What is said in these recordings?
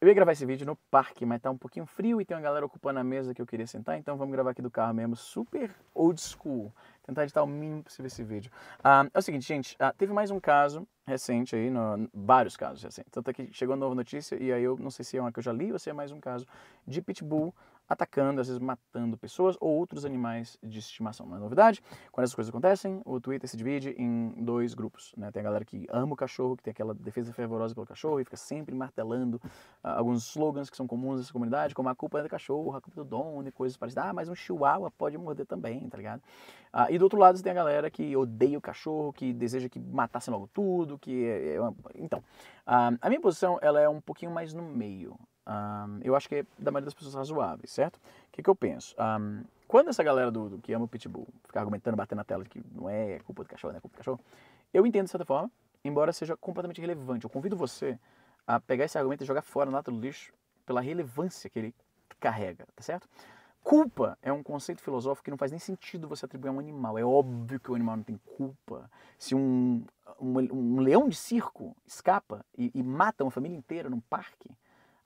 Eu ia gravar esse vídeo no parque, mas tá um pouquinho frio e tem uma galera ocupando a mesa que eu queria sentar, então vamos gravar aqui do carro mesmo, super old school. Tentar editar o mínimo possível esse vídeo. Ah, é o seguinte, gente, ah, teve mais um caso recente aí, no, vários casos recentes. Tanto é que chegou uma nova notícia e aí eu não sei se é uma que eu já li ou se é mais um caso de pitbull atacando, às vezes matando pessoas ou outros animais de estimação. Não é novidade? Quando essas coisas acontecem, o Twitter se divide em dois grupos. Né? Tem a galera que ama o cachorro, que tem aquela defesa fervorosa pelo cachorro e fica sempre martelando uh, alguns slogans que são comuns nessa comunidade, como a culpa é do cachorro, a culpa é do dono e coisas parecidas. Ah, mas um chihuahua pode morder também, tá ligado? Uh, e do outro lado você tem a galera que odeia o cachorro, que deseja que matasse logo tudo, que... É, é uma... Então, uh, a minha posição ela é um pouquinho mais no meio. Um, eu acho que é da maioria das pessoas razoáveis, certo? O que, que eu penso? Um, quando essa galera do, do, que ama o Pitbull fica argumentando, batendo na tela que não é culpa do cachorro, não é culpa do cachorro, eu entendo de certa forma, embora seja completamente relevante. Eu convido você a pegar esse argumento e jogar fora na lata do lixo pela relevância que ele carrega, tá certo? Culpa é um conceito filosófico que não faz nem sentido você atribuir a um animal. É óbvio que o animal não tem culpa. Se um, um, um leão de circo escapa e, e mata uma família inteira num parque,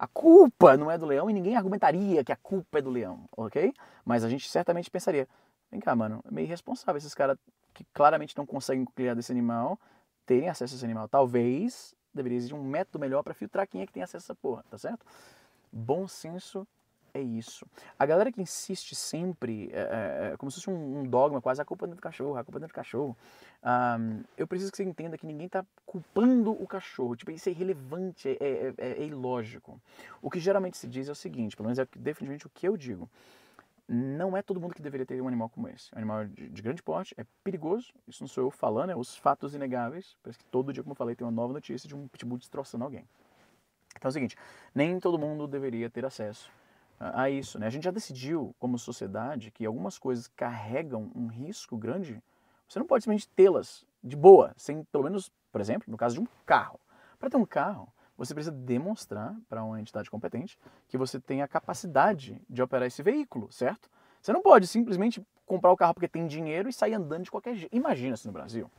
a culpa não é do leão e ninguém argumentaria que a culpa é do leão, ok? Mas a gente certamente pensaria: vem cá, mano, é meio irresponsável esses caras que claramente não conseguem cuidar desse animal terem acesso a esse animal. Talvez deveria existir um método melhor para filtrar quem é que tem acesso a essa porra, tá certo? Bom senso é isso. A galera que insiste sempre, é, é, é, como se fosse um, um, dogma, quase a culpa dentro é do cachorro, a culpa dentro é do cachorro. Um, eu preciso que você entenda que ninguém está culpando o cachorro. Tipo, isso é irrelevante, é, é, ilógico. O que geralmente se diz é o seguinte, pelo menos é definitivamente o que eu digo. Não é todo mundo que deveria ter um animal como esse. Um animal de, de grande porte, é perigoso, isso não sou eu falando, é os fatos inegáveis. Parece que todo dia, como eu falei, tem uma nova notícia de um pitbull destroçando alguém. Então é o seguinte, nem todo mundo deveria ter acesso a isso. Né? A gente já decidiu, como sociedade, que algumas coisas carregam um risco grande. Você não pode simplesmente tê-las de boa, sem, pelo menos, por exemplo, no caso de um carro. Para ter um carro, você precisa demonstrar para uma entidade competente que você tem a capacidade de operar esse veículo, certo? Você não pode simplesmente comprar o carro porque tem dinheiro e sair andando de qualquer jeito. Imagina se no Brasil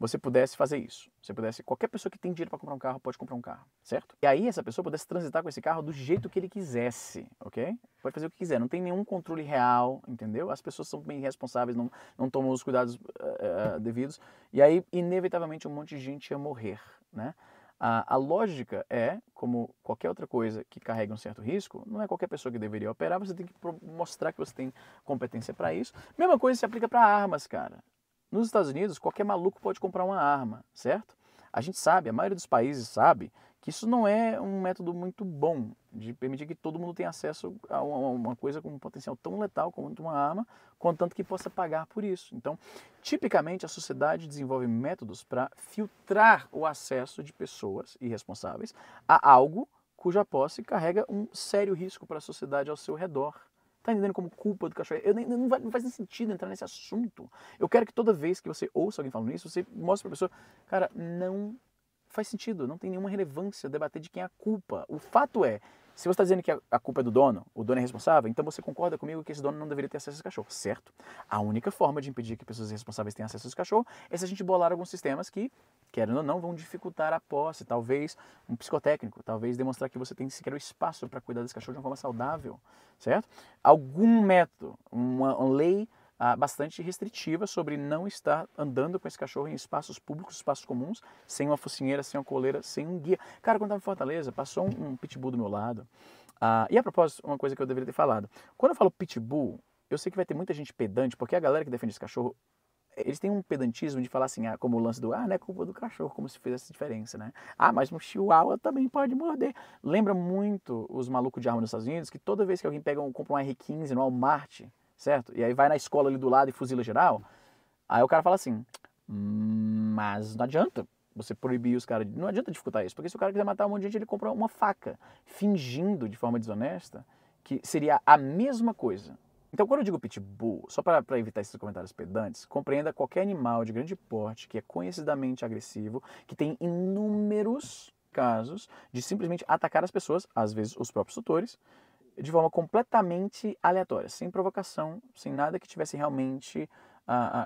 você pudesse fazer isso. Você pudesse, qualquer pessoa que tem dinheiro para comprar um carro pode comprar um carro, certo? E aí essa pessoa pudesse transitar com esse carro do jeito que ele quisesse, ok? Pode fazer o que quiser, não tem nenhum controle real, entendeu? As pessoas são bem irresponsáveis, não, não tomam os cuidados uh, uh, devidos. E aí, inevitavelmente, um monte de gente ia morrer, né? A, a, lógica é, como qualquer outra coisa que carrega um certo risco, não é qualquer pessoa que deveria operar, você tem que mostrar que você tem competência para isso. Mesma coisa se aplica para armas, cara. Nos Estados Unidos, qualquer maluco pode comprar uma arma, certo? A gente sabe, a maioria dos países sabe, que isso não é um método muito bom de permitir que todo mundo tenha acesso a uma coisa com um potencial tão letal como uma arma, contanto que possa pagar por isso. Então, tipicamente, a sociedade desenvolve métodos para filtrar o acesso de pessoas irresponsáveis a algo cuja posse carrega um sério risco para a sociedade ao seu redor. Tá entendendo como culpa do cachorro? Eu, não, faz, não faz nem sentido entrar nesse assunto. Eu quero que toda vez que você ouça alguém falando isso, você mostre pra pessoa, cara, não faz sentido, não tem nenhuma relevância debater de quem é a culpa. O fato é, se você está dizendo que a culpa é do dono, o dono é responsável, então você concorda comigo que esse dono não deveria ter acesso a esse cachorro, certo? A única forma de impedir que pessoas responsáveis tenham acesso a esse cachorro é se a gente bolar alguns sistemas que querendo ou não, vão dificultar a posse. Talvez um psicotécnico, talvez demonstrar que você tem sequer o espaço para cuidar desse cachorro de uma forma saudável, certo? Algum método, uma, uma lei ah, bastante restritiva sobre não estar andando com esse cachorro em espaços públicos, espaços comuns, sem uma focinheira, sem uma coleira, sem um guia. Cara, quando estava em Fortaleza, passou um, um pitbull do meu lado. Ah, e a propósito, uma coisa que eu deveria ter falado. Quando eu falo pitbull, eu sei que vai ter muita gente pedante, porque é a galera que defende esse cachorro eles têm um pedantismo de falar assim, ah, como o lance do, ah, não é culpa do cachorro, como se fizesse diferença, né? Ah, mas um chihuahua também pode morder. Lembra muito os malucos de arma nos Estados Unidos, que toda vez que alguém pega um, compra um R15 no Walmart, certo? E aí vai na escola ali do lado e fuzila geral, aí o cara fala assim, hum, mas não adianta você proibir os caras, não adianta dificultar isso, porque se o cara quiser matar um monte de gente, ele compra uma faca, fingindo de forma desonesta que seria a mesma coisa, então, quando eu digo pitbull, só para evitar esses comentários pedantes, compreenda qualquer animal de grande porte que é conhecidamente agressivo, que tem inúmeros casos de simplesmente atacar as pessoas, às vezes os próprios tutores, de forma completamente aleatória, sem provocação, sem nada que tivesse realmente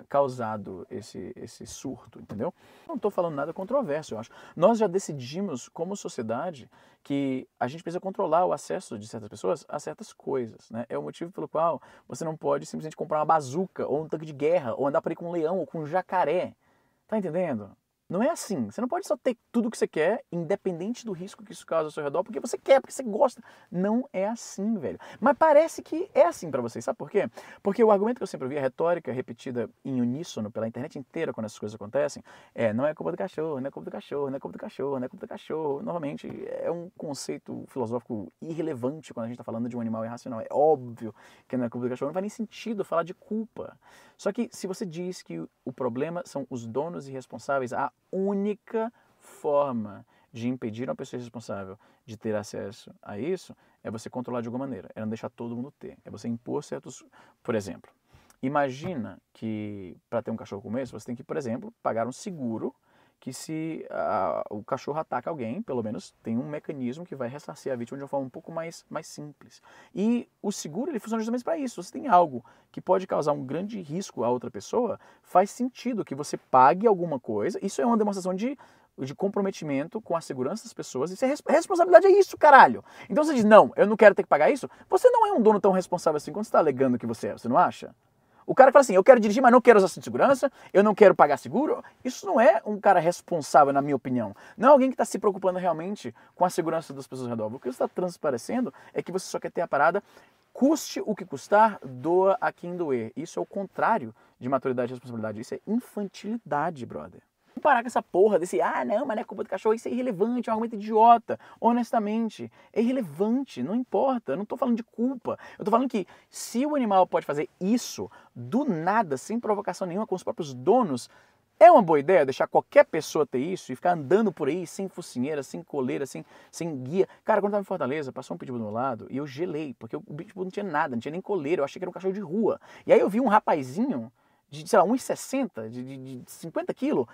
causado esse, esse surto, entendeu? Não estou falando nada controverso, eu acho. Nós já decidimos, como sociedade, que a gente precisa controlar o acesso de certas pessoas a certas coisas, né? É o motivo pelo qual você não pode simplesmente comprar uma bazuca ou um tanque de guerra ou andar por aí com um leão ou com um jacaré. Tá entendendo? Não é assim. Você não pode só ter tudo que você quer, independente do risco que isso causa ao seu redor, porque você quer, porque você gosta. Não é assim, velho. Mas parece que é assim para vocês. Sabe por quê? Porque o argumento que eu sempre ouvi, a retórica repetida em uníssono pela internet inteira quando essas coisas acontecem, é não é culpa do cachorro, não é culpa do cachorro, não é culpa do cachorro, não é culpa do cachorro. Novamente, é um conceito filosófico irrelevante quando a gente está falando de um animal irracional. É óbvio que não é culpa do cachorro. Não faz nem sentido falar de culpa. Só que se você diz que o problema são os donos e responsáveis, a única forma de impedir uma pessoa responsável de ter acesso a isso é você controlar de alguma maneira, é não deixar todo mundo ter, é você impor certos. Por exemplo, imagina que para ter um cachorro como esse, você tem que, por exemplo, pagar um seguro que se o cachorro ataca alguém, pelo menos tem um mecanismo que vai ressarcir a vítima de uma forma um pouco mais, mais simples. E o seguro ele funciona justamente para isso. Se tem algo que pode causar um grande risco à outra pessoa, faz sentido que você pague alguma coisa. Isso é uma demonstração de de comprometimento com a segurança das pessoas. E a é res responsabilidade, é isso, caralho. Então você diz, não, eu não quero ter que pagar isso. Você não é um dono tão responsável assim quando você está alegando que você é, você não acha? O cara fala assim: eu quero dirigir, mas não quero usar cinto de segurança, eu não quero pagar seguro. Isso não é um cara responsável, na minha opinião. Não é alguém que está se preocupando realmente com a segurança das pessoas ao redor. O que está transparecendo é que você só quer ter a parada, custe o que custar, doa a quem doer. Isso é o contrário de maturidade e responsabilidade. Isso é infantilidade, brother parar com essa porra desse, ah, não, mas não é culpa do cachorro, isso é irrelevante, é um argumento idiota. Honestamente, é irrelevante, não importa, eu não estou falando de culpa. Eu estou falando que se o animal pode fazer isso do nada, sem provocação nenhuma, com os próprios donos, é uma boa ideia deixar qualquer pessoa ter isso e ficar andando por aí sem focinheira, sem coleira, sem, sem guia. Cara, quando eu tava em Fortaleza, passou um pitbull do meu lado e eu gelei, porque o pitbull não tinha nada, não tinha nem coleira, eu achei que era um cachorro de rua. E aí eu vi um rapazinho de, sei lá, 1,60, de, de, de 50 quilos,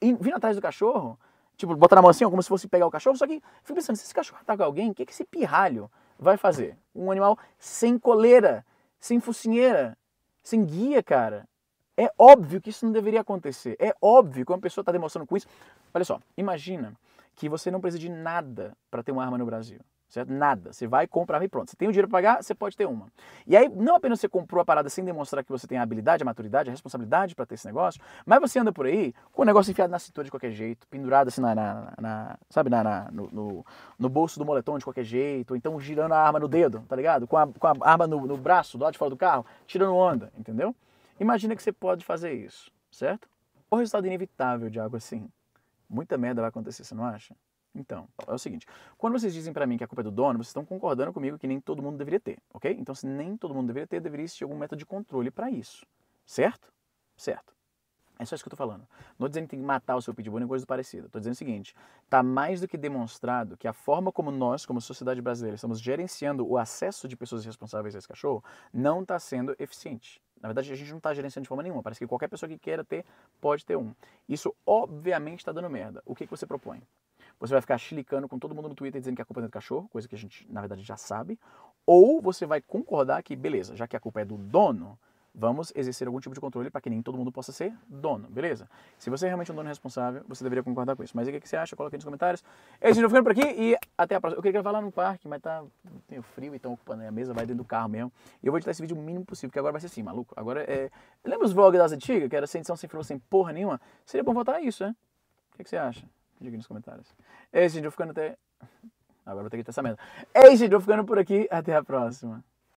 vindo atrás do cachorro, tipo, botar na mão assim, como se fosse pegar o cachorro, só que fico pensando, se esse cachorro tá com alguém, o que, que esse pirralho vai fazer? Um animal sem coleira, sem focinheira, sem guia, cara. É óbvio que isso não deveria acontecer. É óbvio que uma pessoa está demonstrando com isso. Olha só, imagina que você não precisa de nada para ter uma arma no Brasil. Certo? Nada. Você vai, comprar e pronto. Você tem o dinheiro para pagar, você pode ter uma. E aí, não apenas você comprou a parada sem demonstrar que você tem a habilidade, a maturidade, a responsabilidade para ter esse negócio, mas você anda por aí com o negócio enfiado na cintura de qualquer jeito, pendurado assim na, na, na sabe, na, na no, no, no, bolso do moletom de qualquer jeito, ou então girando a arma no dedo, tá ligado? Com a, com a arma no, no braço, do lado de fora do carro, tirando onda, entendeu? Imagina que você pode fazer isso, certo? O resultado inevitável de algo assim. Muita merda vai acontecer, você não acha? Então, é o seguinte: quando vocês dizem para mim que a culpa é do dono, vocês estão concordando comigo que nem todo mundo deveria ter, ok? Então, se nem todo mundo deveria ter, deveria existir algum método de controle para isso, certo? Certo. É só isso que eu tô falando. Não tô dizendo que tem que matar o seu pitbull nem coisa do parecido. Tô dizendo o seguinte: tá mais do que demonstrado que a forma como nós, como sociedade brasileira, estamos gerenciando o acesso de pessoas responsáveis a esse cachorro não está sendo eficiente. Na verdade, a gente não está gerenciando de forma nenhuma. Parece que qualquer pessoa que queira ter, pode ter um. Isso obviamente está dando merda. O que, que você propõe? você vai ficar chilicando com todo mundo no Twitter dizendo que a culpa é do cachorro, coisa que a gente, na verdade, já sabe, ou você vai concordar que, beleza, já que a culpa é do dono, vamos exercer algum tipo de controle para que nem todo mundo possa ser dono, beleza? Se você é realmente um dono responsável, você deveria concordar com isso. Mas o que, você acha? Coloca aí nos comentários. É isso, ficando por aqui e até a próxima. Eu queria gravar lá no parque, mas tá tenho frio, e estão ocupando a mesa, vai dentro do carro mesmo. E eu vou editar esse vídeo o mínimo possível, porque agora vai ser assim, maluco. Agora é. Lembra os vlogs das antigas, que era sem edição, sem filme, sem porra nenhuma? Seria bom voltar a isso, né? O que você acha? Diga aí nos comentários. Ei, gente, eu ficando até. Agora vou ter que ter essa merda. Ei, gente, eu ficando por aqui. Até a próxima.